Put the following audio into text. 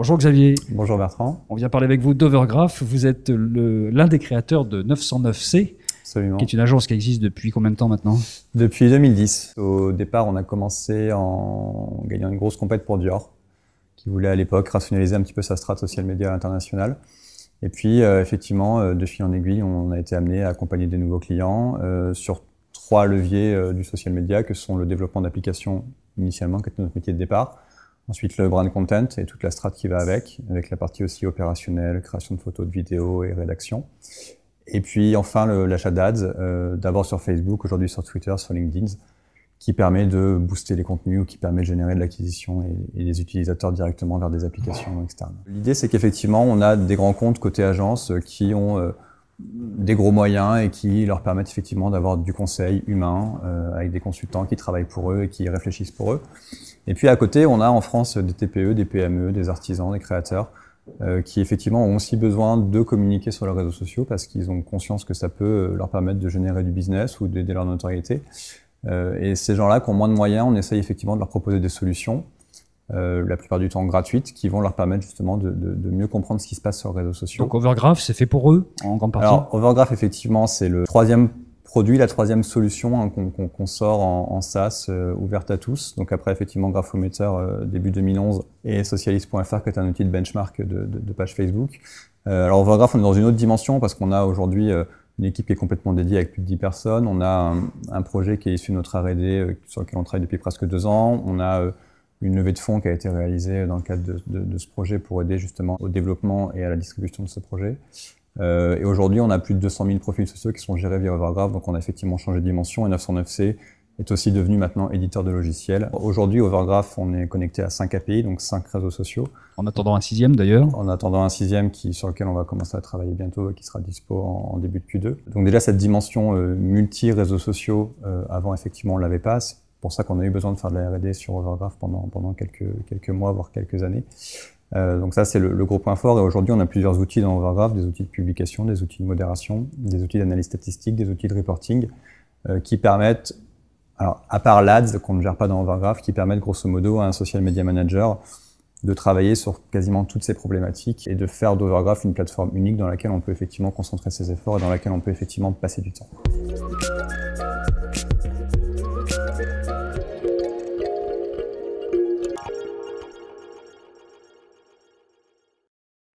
Bonjour Xavier. Bonjour Bertrand. On vient parler avec vous d'Overgraph. Vous êtes l'un des créateurs de 909C. Qui est une agence qui existe depuis combien de temps maintenant Depuis 2010. Au départ, on a commencé en gagnant une grosse compète pour Dior, qui voulait à l'époque rationaliser un petit peu sa strate social media internationale. Et puis, euh, effectivement, euh, de fil en aiguille, on a été amené à accompagner des nouveaux clients euh, sur trois leviers du social media, que sont le développement d'applications initialement, qui était notre métier de départ, Ensuite, le brand content et toute la strate qui va avec, avec la partie aussi opérationnelle, création de photos, de vidéos et rédaction. Et puis enfin, l'achat d'ads, euh, d'abord sur Facebook, aujourd'hui sur Twitter, sur LinkedIn, qui permet de booster les contenus ou qui permet de générer de l'acquisition et, des utilisateurs directement vers des applications externes. L'idée, c'est qu'effectivement, on a des grands comptes côté agence qui ont... Euh, des gros moyens et qui leur permettent effectivement d'avoir du conseil humain euh, avec des consultants qui travaillent pour eux et qui réfléchissent pour eux. Et puis à côté, on a en France des TPE, des PME, des artisans, des créateurs euh, qui effectivement ont aussi besoin de communiquer sur leurs réseaux sociaux parce qu'ils ont conscience que ça peut euh, leur permettre de générer du business ou d'aider leur notoriété. et ces gens-là qui ont moins de moyens, on essaye effectivement de leur proposer des solutions euh, la plupart du temps gratuites, qui vont leur permettre justement de, de, de, mieux comprendre ce qui se passe sur les réseaux sociaux. Donc Overgraph, c'est fait pour eux en grande partie Alors Overgraph, effectivement, c'est le troisième produit, la troisième solution hein, qu'on sort en, en SaaS euh, ouverte à tous. Donc après, effectivement, Graphometer euh, début 2011 et Socialist.fr qui est un outil de benchmark de, de page Facebook. alors Overgraph, on est dans une autre dimension parce qu'on a aujourd'hui une équipe qui est complètement dédiée avec plus de 10 personnes. On a un, projet qui est issu de notre R&D sur lequel on travaille depuis presque deux ans. On a une levée de fonds qui a été réalisée dans le cadre de, ce projet pour aider justement au développement et à la distribution de ce projet. Euh, et aujourd'hui, on a plus de 200 000 profils sociaux qui sont gérés via Overgraph, donc on a effectivement changé de dimension. Et 909C est aussi devenu maintenant éditeur de logiciels. Aujourd'hui, Overgraph, on est connecté à 5 API, donc 5 réseaux sociaux. En attendant un sixième d'ailleurs En attendant un sixième qui, sur lequel on va commencer à travailler bientôt et qui sera dispo en, début de Q2. Donc déjà, cette dimension euh, multi-réseaux sociaux, euh, avant effectivement on ne l'avait pas, pour ça qu'on a eu besoin de faire de la R&D sur Overgraph pendant, pendant quelques, quelques mois, voire quelques années. Euh, donc ça, c'est le, gros point fort. Et aujourd'hui, on a plusieurs outils dans Overgraph, des outils de publication, des outils de modération, des outils d'analyse statistique, des outils de reporting, euh, qui permettent, alors à part l'ADS qu'on ne gère pas dans Overgraph, qui permettent grosso modo à un social media manager de travailler sur quasiment toutes ces problématiques et de faire d'Overgraph une plateforme unique dans laquelle on peut effectivement concentrer ses efforts et dans laquelle on peut effectivement passer du temps.